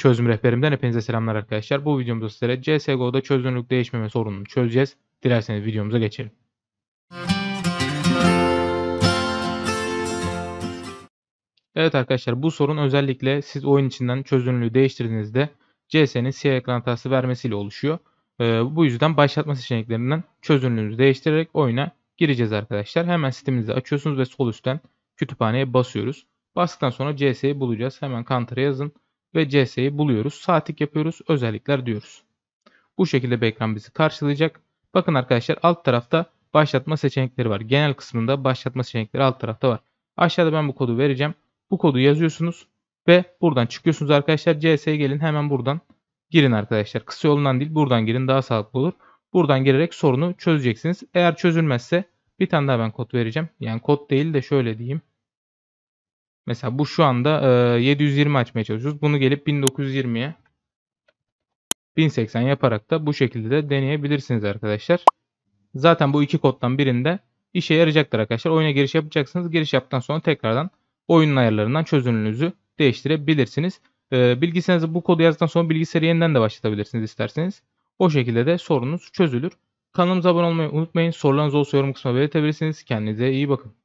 çözüm rehberimden hepinize selamlar arkadaşlar. Bu videomuzda sizlere CSGO'da çözünürlük değişmeme sorununu çözeceğiz. Dilerseniz videomuza geçelim. Evet arkadaşlar bu sorun özellikle siz oyun içinden çözünürlüğü değiştirdiğinizde CS'nin siyah ekran hatası vermesiyle oluşuyor. Ee, bu yüzden başlatma seçeneklerinden çözünürlüğünüzü değiştirerek oyuna gireceğiz arkadaşlar. Hemen sitemizi açıyorsunuz ve sol üstten kütüphaneye basıyoruz. Bastıktan sonra CS'yi bulacağız. Hemen Counter'a yazın ve CS'yi buluyoruz. Saatlik yapıyoruz. Özellikler diyoruz. Bu şekilde bir ekran bizi karşılayacak. Bakın arkadaşlar alt tarafta başlatma seçenekleri var. Genel kısmında başlatma seçenekleri alt tarafta var. Aşağıda ben bu kodu vereceğim. Bu kodu yazıyorsunuz ve buradan çıkıyorsunuz arkadaşlar. CS'ye gelin hemen buradan girin arkadaşlar. Kısa yolundan değil buradan girin daha sağlıklı olur. Buradan girerek sorunu çözeceksiniz. Eğer çözülmezse bir tane daha ben kod vereceğim. Yani kod değil de şöyle diyeyim. Mesela bu şu anda e, 720 açmaya çalışıyoruz. Bunu gelip 1920'ye 1080 yaparak da bu şekilde de deneyebilirsiniz arkadaşlar. Zaten bu iki koddan birinde işe yarayacaktır arkadaşlar. Oyuna giriş yapacaksınız. Giriş yaptıktan sonra tekrardan oyunun ayarlarından çözünürlüğünüzü değiştirebilirsiniz. E, bilgisayarınızı bu kodu yazdıktan sonra bilgisayarı yeniden de başlatabilirsiniz isterseniz. O şekilde de sorunuz çözülür. Kanalımıza abone olmayı unutmayın. Sorularınız olsa yorum kısmına belirtebilirsiniz. Kendinize iyi bakın.